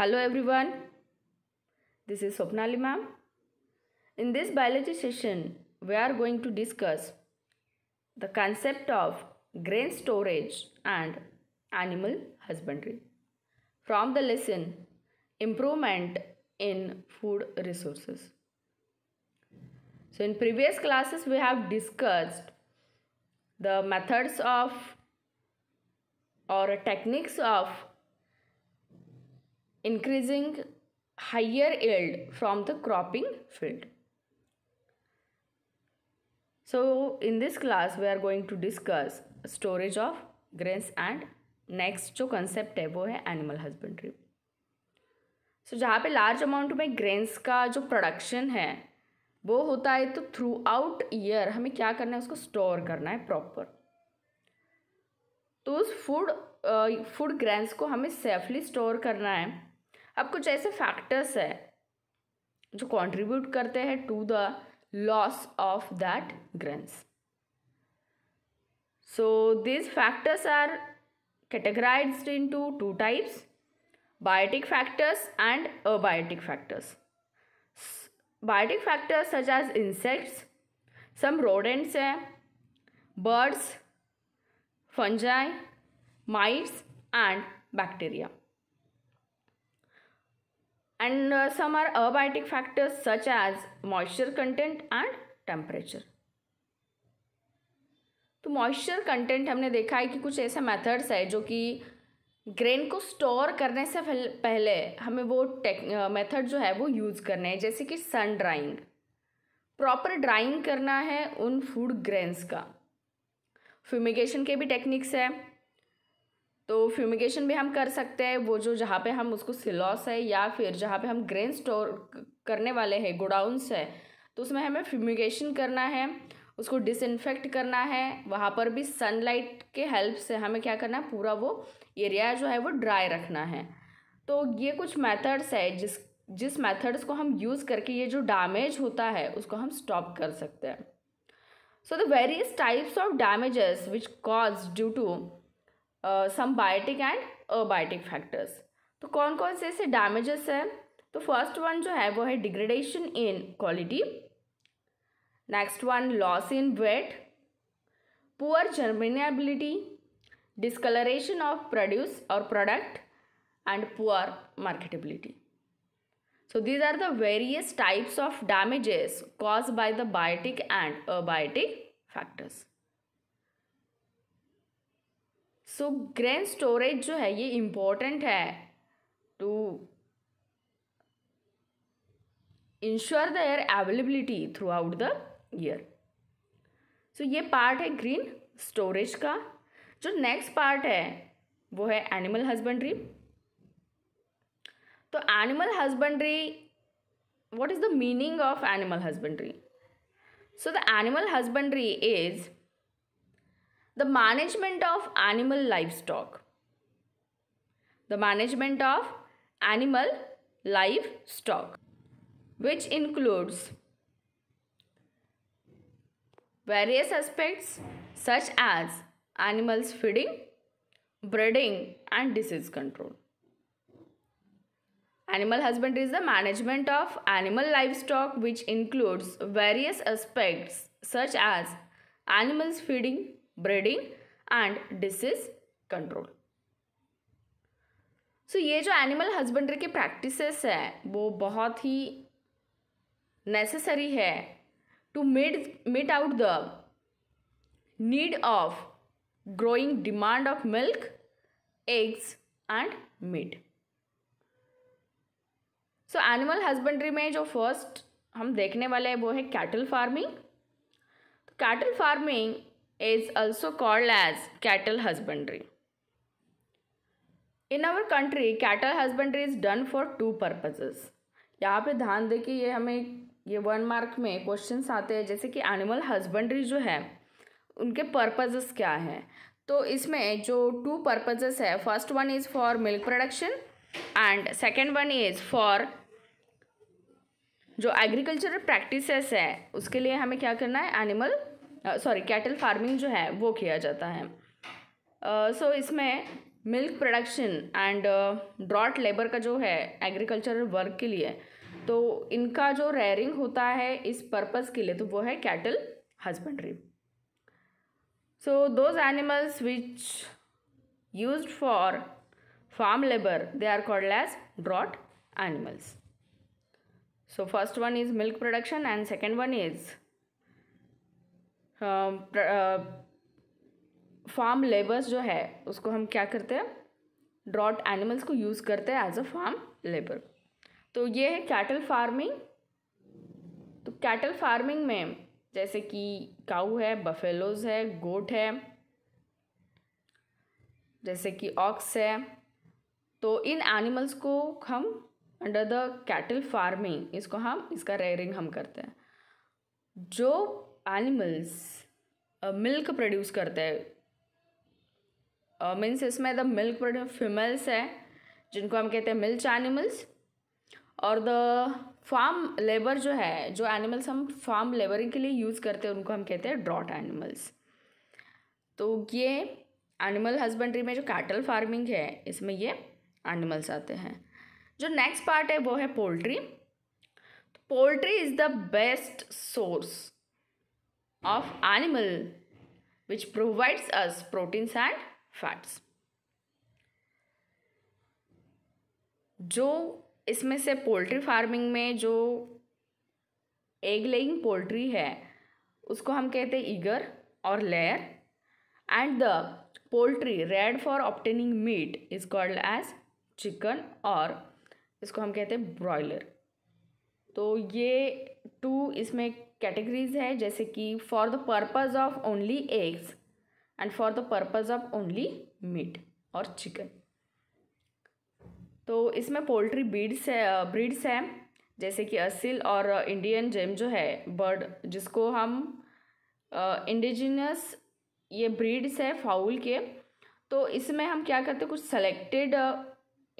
Hello everyone, this is Sopnali ma'am. In this biology session, we are going to discuss the concept of grain storage and animal husbandry from the lesson Improvement in Food Resources. So in previous classes, we have discussed the methods of or techniques of increasing higher yield from the cropping field. So in this class we are going to discuss storage of grains and next जो concept है वो है animal husbandry सो जहाँ पे large amount में grains का जो production है वो होता है तो थ्रू आउट ईयर हमें क्या करना है उसको स्टोर करना है प्रॉपर तो उस फूड फूड ग्रेन्स को हमें सेफली स्टोर करना है अब कुछ ऐसे फैक्टर्स है जो कॉन्ट्रीब्यूट करते हैं to the loss of that grains so this factors are categorise into two types biotic factors and abiotic factors biotic factors such as insects some rodents हैं birds fungi mites and bacteria and uh, some are abiotic factors such as moisture content and temperature तो moisture content हमने देखा है कि कुछ ऐसा methods है जो कि ग्रेन को स्टोर करने से पहले हमें वो टेक मेथड जो है वो यूज़ करने हैं जैसे कि सन ड्राइंग प्रॉपर ड्राइंग करना है उन फूड ग्रेन्स का फ्यूमिगेशन के भी टेक्निक्स है तो फ्यूमिगेशन भी हम कर सकते हैं वो जो जहाँ पे हम उसको सिलॉस है या फिर जहाँ पे हम ग्रेन स्टोर करने वाले हैं गोडाउंस है तो उसमें हमें फ्यूमिगेशन करना है उसको डिसइनफेक्ट करना है वहाँ पर भी सनलाइट के हेल्प से हमें क्या करना है पूरा वो एरिया जो है वो ड्राई रखना है तो ये कुछ मैथड्स है जिस जिस मैथड्स को हम यूज़ करके ये जो डैमेज होता है उसको हम स्टॉप कर सकते हैं so the various types of damages which cause due to some biotic and abiotic factors तो कौन कौन से ऐसे डैमेजेस हैं तो फर्स्ट वन जो है वो है degradation in quality next one loss in weight poor germinability discolouration of produce और product and poor marketability so these are the various types of damages cause by the biotic and abiotic factors so grain storage जो है ये important है to ensure the air availability throughout the year so ये part है green storage का जो next part है वो है एनिमल हजबेंड्री तो animal husbandry what is the meaning of animal husbandry so the animal husbandry is The management of animal livestock. The management of animal livestock which includes various aspects such as animals feeding, breeding and disease control. Animal husbandry is the management of animal livestock which includes various aspects such as animals feeding, breeding and disease control so ये जो animal husbandry के practices है वो बहुत ही necessary है to meet meet out the need of growing demand of milk eggs and meat so animal husbandry में जो फर्स्ट हम देखने वाले हैं वो है cattle farming cattle farming is also called as cattle husbandry. In our country cattle husbandry is done for two purposes यहाँ पे ध्यान दें कि ये हमें ये वन मार्क में क्वेश्चन आते हैं जैसे कि एनिमल हस्बेंड्री जो है उनके पर्पजेस क्या हैं तो इसमें जो टू पर्पजेस है first one is for milk production and second one is for जो एग्रीकल्चरल प्रैक्टिसेस है उसके लिए हमें क्या करना है एनिमल सॉरी कैटल फार्मिंग जो है वो किया जाता है सो uh, so इसमें milk production and draught labour का जो है एग्रीकल्चरल वर्क के लिए तो इनका जो रेयरिंग होता है इस पर्पज़ के लिए तो वो है cattle husbandry so those animals which use for farm labour they are called as draught animals so first one is milk production and second one is farm labours जो है उसको हम क्या करते हैं ड्रॉट एनिमल्स को यूज़ करते हैं एज अ फार्म लेबर तो ये है कैटल फार्मिंग तो कैटल फार्मिंग में जैसे कि काऊ है बफेलोज है गोट है जैसे कि ऑक्स है तो इन एनिमल्स को हम अंडर द कैटल फार्मिंग इसको हम इसका रेयरिंग हम करते हैं जो एनिमल्स मिल्क प्रोड्यूस करते हैं मीन्स uh, इसमें द मिल्क प्रोड्यूस फीमेल्स है जिनको हम कहते हैं मिल्च एनिमल्स और द फार्म लेबर जो है जो एनिमल्स हम फार्म लेबरिंग के लिए यूज़ करते हैं उनको हम कहते हैं ड्रॉट एनिमल्स तो ये एनिमल हस्बेंड्री में जो कैटल फार्मिंग है इसमें ये एनिमल्स आते हैं जो नेक्स्ट पार्ट है वो है poultry poultry is the best source of animal which provides us proteins and fats जो इसमें से पोल्ट्री फार्मिंग में जो एग लेइंग पोल्ट्री है उसको हम कहते हैं ईगर और layer and the poultry reared for obtaining meat is called as chicken और इसको हम कहते हैं ब्रॉयलर तो ये टू इसमें कैटेगरीज है जैसे कि for the purpose of only eggs and for the purpose of only meat और चिकन तो इसमें पोल्ट्री ब्रीड्स है ब्रीड्स हैं जैसे कि असिल और तो इंडियन जेम जो है बर्ड जिसको हम इंडिजिनस ये ब्रीड्स है फाउल के तो इसमें हम क्या करते हैं कुछ सेलेक्टेड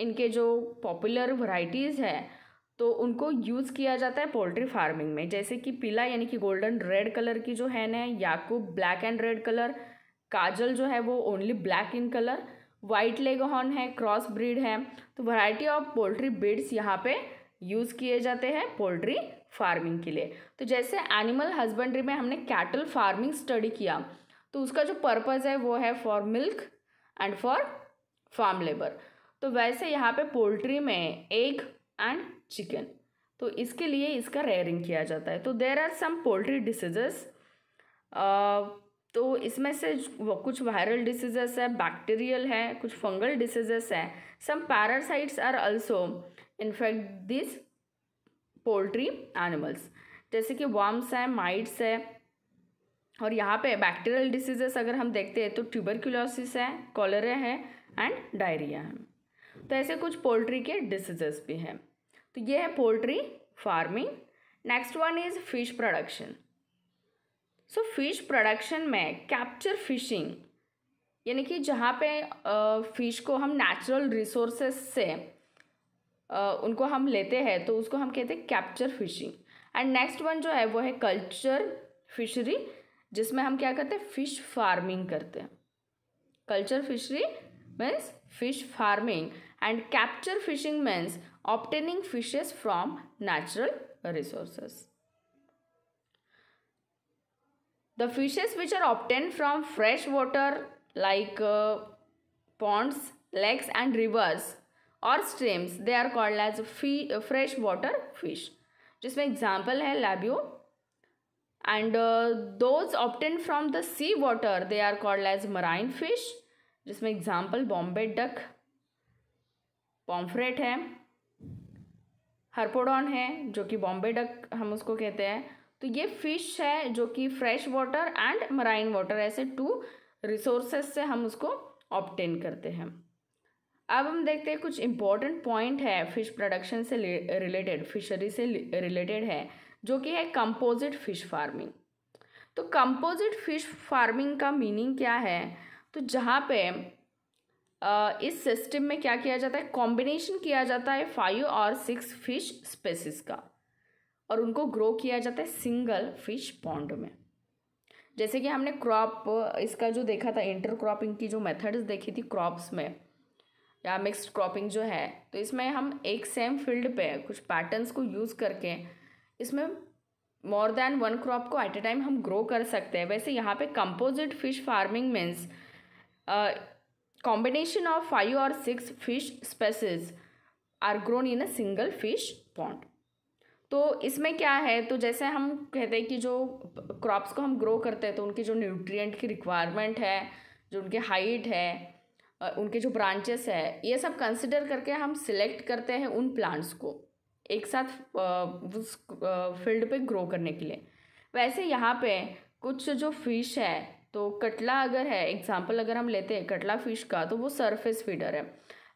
इनके जो पॉपुलर वराइटीज़ हैं तो उनको यूज़ किया जाता है पोल्ट्री फार्मिंग में जैसे कि पीला यानी कि गोल्डन रेड कलर की जो है है याकूब ब्लैक एंड रेड कलर काजल जो है वो only black in colour white leghorn है क्रॉस ब्रीड है तो वैरायटी ऑफ पोल्ट्री ब्रीड्स यहाँ पे यूज़ किए जाते हैं पोल्ट्री फार्मिंग के लिए तो जैसे एनिमल हस्बेंड्री में हमने कैटल फार्मिंग स्टडी किया तो उसका जो पर्पज़ है वो है for milk and for farm labour तो वैसे यहाँ पे पोल्ट्री में एक एंड चिकन तो इसके लिए इसका रेयरिंग किया जाता है तो there are some poultry diseases तो इसमें से वो कुछ वायरल डिसीजेस है बैक्टीरियल है कुछ फंगल डिसीजेस है some parasites are also infect this poultry animals जैसे कि वॉम्स है माइट्स है और यहाँ पे बैक्टीरियल डिसीजेस अगर हम देखते हैं तो ट्यूबरक्यूलोसिस है कॉलरा है एंड डायरिया है तो ऐसे कुछ पोल्ट्री के डिसीजेस भी हैं तो ये है poultry farming next one is fish production so fish production में कैप्चर फिशिंग यानी कि जहाँ पे फ़िश को हम नेचुरल रिसोर्सेस से उनको हम लेते हैं तो उसको हम कहते हैं capture fishing and next one जो है वो है कल्चर फिशरी जिसमें हम क्या करते हैं फ़िश फार्मिंग करते हैं culture fishery means fish farming and capture fishing means obtaining fishes from natural resources. The fishes which are obtained from fresh water like uh, ponds, lakes and rivers or streams, they are called as uh, fresh water fish. Just my example hai labio. And uh, those obtained from the sea water, they are called as marine fish. Just my example, Bombay duck, pomfret hai. Harpodon है जो कि Bombay duck हम उसको कहते हैं तो ये fish है जो कि fresh water and marine water ऐसे टू रिसोर्सेस से हम उसको ऑप्टेन करते हैं अब हम देखते हैं कुछ इम्पॉर्टेंट पॉइंट है फिश प्रोडक्शन से रिलेटेड फिशरी से रिलेटेड है जो कि है कंपोजिट फिश फार्मिंग तो कंपोजिट फिश फार्मिंग का मीनिंग क्या है तो जहाँ पे इस सिस्टम में क्या किया जाता है कॉम्बिनेशन किया जाता है फाइव और सिक्स फिश स्पेसिस का और उनको ग्रो किया जाता है सिंगल फिश पॉन्ड में जैसे कि हमने क्रॉप इसका जो देखा था इंटर क्रॉपिंग की जो मेथड्स देखी थी क्रॉप्स में या मिक्स्ड क्रॉपिंग जो है तो इसमें हम एक सेम फील्ड पे कुछ पैटर्न्स को यूज़ करके इसमें मोर देन वन क्रॉप को एट ए टाइम हम ग्रो कर सकते हैं वैसे यहाँ पे composite fish farming means combination of five or six fish species are grown in a single fish pond तो इसमें क्या है तो जैसे हम कहते हैं कि जो क्रॉप्स को हम ग्रो करते हैं तो उनकी जो न्यूट्रिएंट की रिक्वायरमेंट है जो उनके हाइट है उनके जो ब्रांचेस है ये सब कंसिडर करके हम सिलेक्ट करते हैं उन प्लांट्स को एक साथ उस फील्ड पे ग्रो करने के लिए वैसे यहाँ पे कुछ जो फिश है तो कटला अगर है एग्जाम्पल अगर हम लेते हैं कटला फिश का तो वो सरफेस फीडर है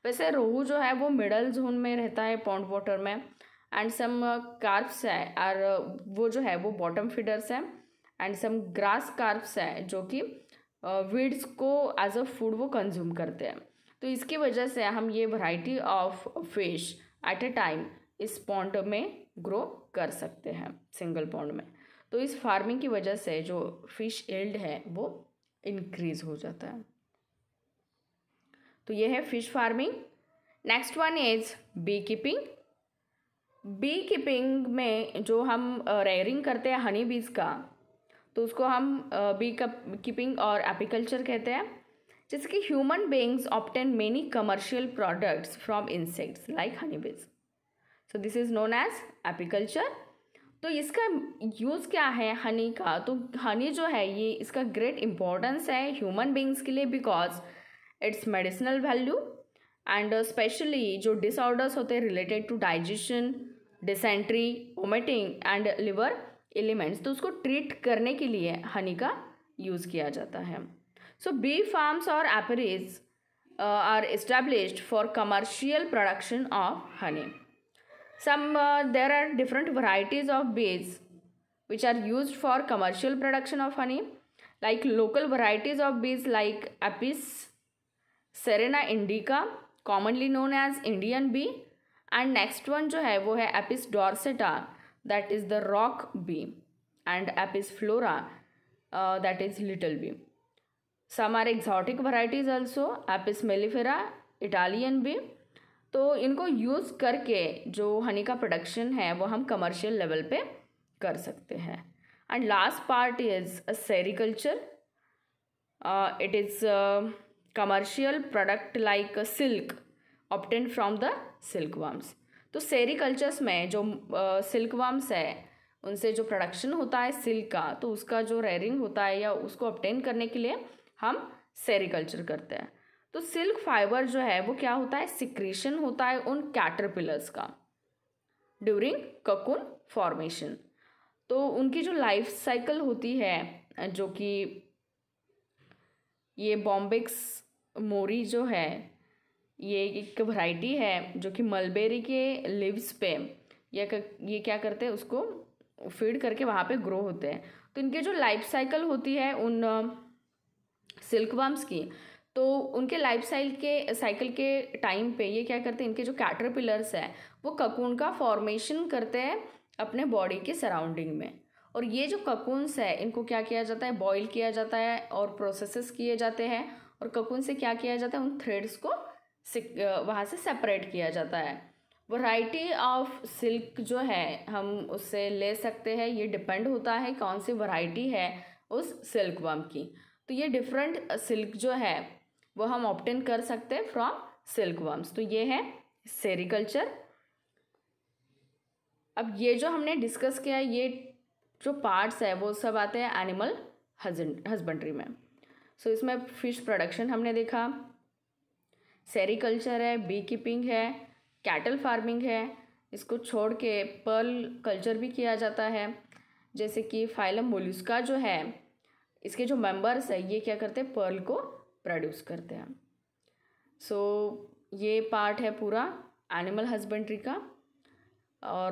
वैसे रोहू जो है वो मिडल जोन में रहता है पॉन्ड वाटर में एंड सम कार्प्स है और uh, वो जो है वो बॉटम फीडर्स है एंड सम ग्रास कार्प्स है जो कि वीड्स uh, को एज अ फूड वो कंज्यूम करते हैं तो इसकी वजह से हम ये variety of fish at a time इस पॉन्ड में ग्रो कर सकते हैं सिंगल पॉन्ड में तो इस फार्मिंग की वजह से जो फिश एल्ड है वो इनक्रीज़ हो जाता है तो ये है fish farming next one is beekeeping beekeeping में जो हम रेयरिंग करते हैं हनी बीज का तो उसको हम बी कीपिंग और एपिकल्चर कहते हैं जैसे कि human beings obtain many commercial products from insects like honey bees so this is known as apiculture तो इसका यूज़ क्या है हनी का तो हनी जो है ये इसका ग्रेट इम्पोर्टेंस है ह्यूमन बींग्स के लिए because its medicinal value and specially जो डिसऑर्डर्स होते हैं related to digestion dysentery vomiting and liver ailments तो उसको ट्रीट करने के लिए हनी का यूज़ किया जाता है सो बी फार्म्स और apiaries are established for commercial production of honey some uh, there are different varieties of bees which are used for commercial production of honey like local varieties of bees like apis serena indica commonly known as indian bee and next one जो है वो है Apis dorsata that is the rock bee and Apis florea that is little bee some are exotic varieties also Apis तो इनको use करके जो हनी का production है वो हम कमर्शियल लेवल पे कर सकते हैं and last part is a sericulture it is commercial product like silk obtain from the silk worms तो सेरिकल्चर्स में जो सिल्क uh, है उनसे जो प्रोडक्शन होता है सिल्क का तो उसका जो रेयरिंग होता है या उसको ऑप्टेन करने के लिए हम सेरिकल्चर करते हैं तो सिल्क फाइबर जो है वो क्या होता है सिक्रेशन होता है उन कैटरपिलर्स का ड्यूरिंग ककुन फॉर्मेशन तो उनकी जो लाइफ साइकिल होती है जो कि ये बॉम्बिक्स मोरी जो है ये एक वैरायटी है जो कि मलबेरी के लिव्स पे या ये क्या करते हैं उसको फीड करके वहाँ पे ग्रो होते हैं तो इनके जो लाइफ साइकिल होती है उन सिल्क वर्म्स की तो उनके लाइफ स्टाइल के साइकिल के टाइम पे ये क्या करते हैं इनके जो कैटरपिलर्स हैं वो ककून का फॉर्मेशन करते हैं अपने बॉडी के सराउंडिंग में और ये जो ककूनस है इनको क्या किया जाता है बॉईल किया जाता है और प्रोसेसेस किए जाते हैं और ककून से क्या किया जाता है उन थ्रेड्स को वहाँ से सेपरेट किया जाता है वैरायटी ऑफ सिल्क जो है हम उससे ले सकते हैं ये डिपेंड होता है कौन सी वैरायटी है उस सिल्क वर्म की तो ये डिफरेंट सिल्क जो है वो हम ऑप्टेन कर सकते हैं फ्रॉम सिल्क वर्म्स तो ये है सेरिकल्चर अब ये जो हमने डिस्कस किया ये जो पार्ट्स है वो सब आते हैं एनिमल हस्बेंड्री में सो so, इसमें फिश प्रोडक्शन हमने देखा सेरिकल्चर है बी कीपिंग है कैटल फार्मिंग है इसको छोड़ के पर्ल कल्चर भी किया जाता है जैसे कि फाइलम मोलुस्का जो है इसके जो मेंबर्स है ये क्या करते हैं पर्ल को प्रोड्यूस करते हैं सो so, ये पार्ट है पूरा एनिमल हस्बेंड्री का और